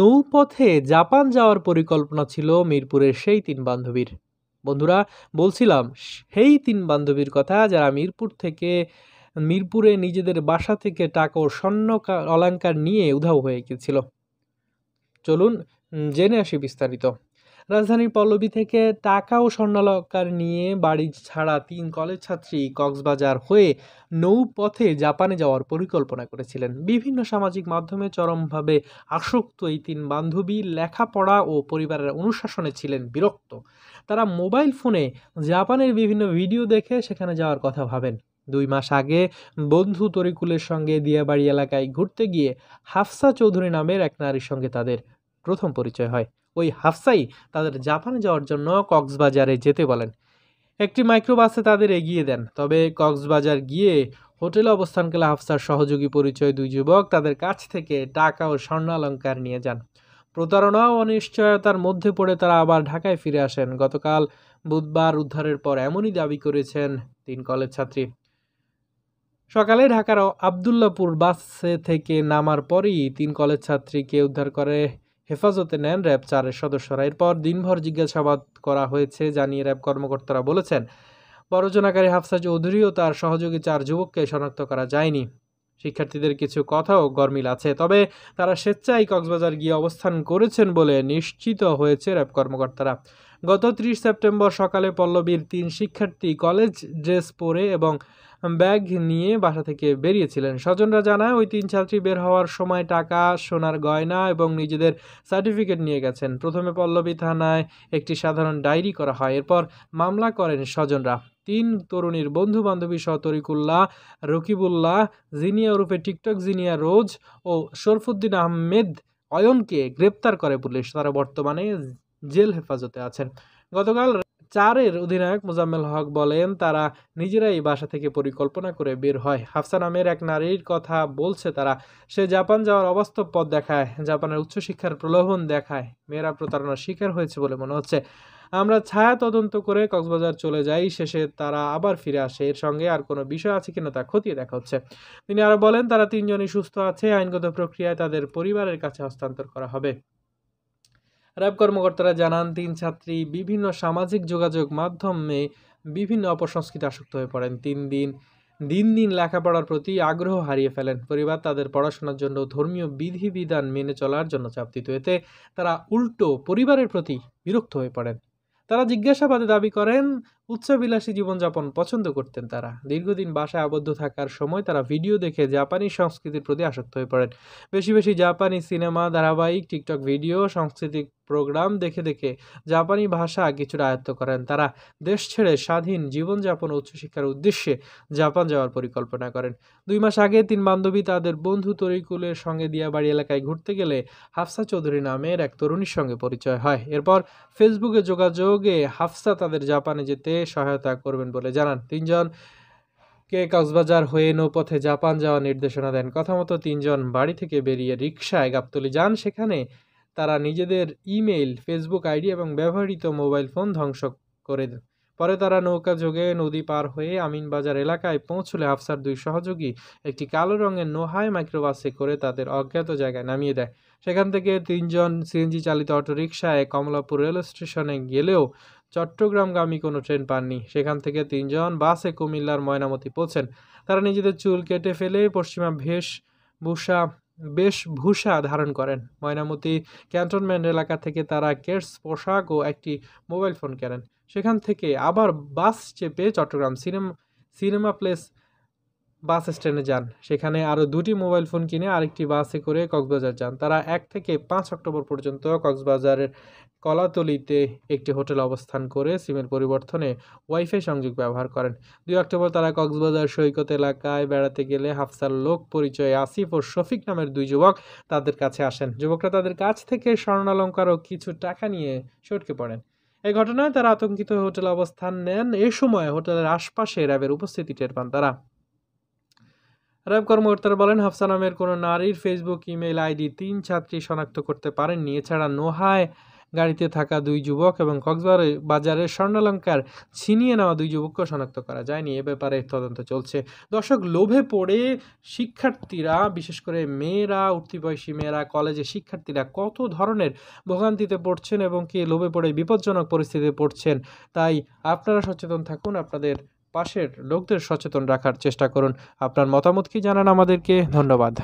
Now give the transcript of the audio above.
নৌপথে Japan যাওয়ার পরিকল্পনা ছিল মিরপুরের সেই তিন বান্ধবীর বন্ধুরা বলছিলাম সেই তিন বান্ধবীর কথা যারা মিরপুর থেকে মিরপুরে নিজেদের বাসা থেকে টাকা ও স্বর্ণ অলঙ্কার নিয়ে উধাও হয়ে গেছিল চলুন জেনে আসি বিস্তারিত রাজধানীর পল্লবী থেকে টাকা ও স্বর্ণালঙ্কার নিয়ে বাড়ি ছাড়া তিন কলেজ ছাত্রী কক্সবাজার হয়ে নৌপথে জাপানে যাওয়ার পরিকল্পনা করেছিলেন বিভিন্ন সামাজিক মাধ্যমে চরমভাবে আসক্ত এই তিন বান্ধবী লেখাপড়া ও পরিবারের অনুশাসনে ছিলেন বিরক্ত তারা মোবাইল ফোনে জাপানের বিভিন্ন ভিডিও দেখে সেখানে যাওয়ার কথা ভাবেন দুই মাস আগে বন্ধু তরিকুলের সঙ্গে দিয়াবাড়ি এলাকায় ঘুরতে গিয়ে হাফসা চৌধুরী নামের এক নারীর সঙ্গে তাদের প্রথম পরিচয় হয় ওই হাফসাই তাদের জাপানে যাওয়ার জন্য কক্সবাজারে যেতে বলেন একটি মাইক্রোবাসে তাদের এগিয়ে দেন তবে কক্সবাজার গিয়ে হোটেলে অবস্থানকালে হাফসার সহযোগী পরিচয় দুই যুবক তাদের কাছ থেকে টাকা ও স্বর্ণালঙ্কার নিয়ে যান প্রতারণা ও অনিশ্চয়তার মধ্যে পড়ে তারা আবার ঢাকায় ফিরে আসেন গতকাল বুধবার উদ্ধারের পর এমনই দাবি করেছেন তিন কলেজ ছাত্রী সকালে ঢাকার আবদুল্লাপুর বাসে থেকে নামার পরই তিন কলেজ ছাত্রীকে উদ্ধার করে হেফাজতে নেন র্যাব চারের সদস্যরা এরপর দিনভর জিজ্ঞাসাবাদ করা হয়েছে জানিয়ে র্যাব কর্মকর্তারা বলেছেন প্ররোচনাকারী হাফসা চৌধুরী ও তার সহযোগী চার যুবককে শনাক্ত করা যায়নি শিক্ষার্থীদের কিছু কথাও গরমিল আছে তবে তারা স্বেচ্ছায় কক্সবাজার গিয়ে অবস্থান করেছেন বলে নিশ্চিত হয়েছে র্যাব কর্মকর্তারা গত ত্রিশ সেপ্টেম্বর সকালে পল্লবীর তিন শিক্ষার্থী কলেজ ড্রেস পরে এবং ব্যাগ নিয়ে বাসা থেকে বেরিয়েছিলেন স্বজনরা জানায় ওই তিন ছাত্রী বের হওয়ার সময় টাকা সোনার গয়না এবং নিজেদের সার্টিফিকেট নিয়ে গেছেন প্রথমে পল্লবী থানায় একটি সাধারণ ডায়েরি করা হয় এরপর মামলা করেন স্বজনরা তিন তরুণীর বন্ধু বান্ধবী সহ তরিকুল্লাহ রকিবুল্লাহ জিনিয়া ওরূপে টিকটক জিনিয়া রোজ ও শরফুদ্দিন আহমেদ অয়নকে গ্রেপ্তার করে পুলিশ তারা বর্তমানে জেল হেফাজতে আছেন গতকাল চারের অধিনায়ক মোজাম্মেল হক বলেন তারা নিজেরাই বাসা থেকে পরিকল্পনা করে বের হয় হাফসা নামের এক নারীর কথা বলছে তারা সে জাপান যাওয়ার অবাস্তব পথ দেখায় জাপানের উচ্চশিক্ষার প্রলোভন দেখায় মেয়েরা প্রতারণার শিকার হয়েছে বলে মনে হচ্ছে আমরা ছায়া তদন্ত করে কক্সবাজার চলে যাই শেষে তারা আবার ফিরে আসে এর সঙ্গে আর কোনো বিষয় আছে কিনা তা খতিয়ে দেখা হচ্ছে তিনি আরও বলেন তারা তিনজনই সুস্থ আছে আইনগত প্রক্রিয়ায় তাদের পরিবারের কাছে হস্তান্তর করা হবে র্যাব কর্মকর্তারা জানান তিন ছাত্রী বিভিন্ন সামাজিক যোগাযোগ মাধ্যমে বিভিন্ন অপসংস্কৃতি আসক্ত হয়ে পড়েন তিন দিন দিন দিন লেখাপড়ার প্রতি আগ্রহ হারিয়ে ফেলেন পরিবার তাদের পড়াশোনার জন্য ধর্মীয় বিধিবিধান মেনে চলার জন্য চাপ দিত এতে তারা উল্টো পরিবারের প্রতি বিরক্ত হয়ে পড়েন তারা জিজ্ঞাসাবাদে দাবি করেন উচ্চবিলাসী জীবনযাপন পছন্দ করতেন তারা দীর্ঘদিন বাসায় আবদ্ধ থাকার সময় তারা ভিডিও দেখে জাপানি সংস্কৃতির প্রতি আসক্ত হয়ে পড়েন বেশি বেশি জাপানি সিনেমা ধারাবাহিক টিকটক ভিডিও সাংস্কৃতিক প্রোগ্রাম দেখে দেখে জাপানি ভাষা কিছুটা আয়ত্ত করেন তারা দেশ ছেড়ে স্বাধীন জীবনযাপন উচ্চশিক্ষার উদ্দেশ্যে জাপান যাওয়ার পরিকল্পনা করেন দুই মাস আগে তিন বান্ধবী তাদের বন্ধু তরিকুলের সঙ্গে দিয়াবাড়ি এলাকায় ঘুরতে গেলে হাফসা চৌধুরী নামের এক তরুণীর সঙ্গে পরিচয় হয় এরপর ফেসবুকে যোগাযোগে হাফসা তাদের জাপানে যেতে সহায়তা করবেন বলে জানান তিনজন কে কক্সবাজার হয়ে নৌপথে জাপান যাওয়ার নির্দেশনা দেন কথা মতো তিনজন বাড়ি থেকে বেরিয়ে রিক্সায় গাবতলি যান সেখানে তারা নিজেদের ইমেইল ফেসবুক আইডি এবং ব্যবহৃত মোবাইল ফোন ধ্বংস করে দেন পরে তারা নৌকা যোগে নদী পার হয়ে আমিনবাজার এলাকায় পৌঁছলে আফসার দুই সহযোগী একটি কালো রঙের নোহায় মাইক্রোবাসে করে তাদের অজ্ঞাত জায়গায় নামিয়ে দেয় সেখান থেকে তিনজন সিএনজি চালিত অটোরিকশায় কমলাপুর রেল স্টেশনে গেলেও চট্টগ্রামগামী কোনো ট্রেন পাননি সেখান থেকে তিনজন বাসে কুমিল্লার ময়নামতি পৌঁছেন তারা নিজেদের চুল কেটে ফেলে পশ্চিমা ভেষ ভূষা বেশভূষা ধারণ করেন ময়নামতি ক্যান্টনমেন্ট এলাকা থেকে তারা কেটস পোশাক ও একটি মোবাইল ফোন কেনেন সেখান থেকে আবার বাস চেপে Chattogram cinema cinema place bus স্ট্যান্ডে যান সেখানে আরও দুটি মোবাইল ফোন কিনে আরেকটি বাসে করে কক্সবাজার যান তারা এক থেকে পাঁচ অক্টোবর পর্যন্ত কক্সবাজারের কলাতলিতে একটি হোটেল অবস্থান করে সিমের পরিবর্তনে ওয়াইফাই সংযোগ ব্যবহার করেন দুই অক্টোবর তারা কক্সবাজার সৈকত এলাকায় বেড়াতে গেলে হাফসার লোক পরিচয় আসিফ ও শফিক নামের দুই যুবক তাদের কাছে আসেন যুবকরা তাদের কাছ থেকে স্বর্ণালঙ্কার ও কিছু টাকা নিয়ে সটকে পড়েন এই ঘটনায় তারা আতঙ্কিত হোটেল অবস্থান নেন এ সময় হোটেলের আশপাশে র্যাবের উপস্থিতি টের পান তারা র্যাব কর্মকর্তারা বলেন হাফসা নামের কোনো নারীর ফেসবুক ইমেল আইডি তিন ছাত্রী শনাক্ত করতে পারেননি এছাড়া নোহায় গাড়িতে থাকা দুই যুবক এবং কক্সবাজারে বাজারের স্বর্ণালঙ্কার ছিনিয়ে নেওয়া দুই যুবককেও শনাক্ত করা যায়নি এ ব্যাপারে তদন্ত চলছে দর্শক লোভে পড়ে শিক্ষার্থীরা বিশেষ করে মেয়েরা উঠতি বয়সী মেয়েরা কলেজে শিক্ষার্থীরা কত ধরনের ভোগান্তিতে পড়ছেন এবং কি লোভে পড়ে বিপজ্জনক পরিস্থিতিতে পড়ছেন তাই আপনারা সচেতন থাকুন আপনাদের পাশের লোকদের সচেতন রাখার চেষ্টা করুন আপনার মতামত কি জানান আমাদেরকে ধন্যবাদ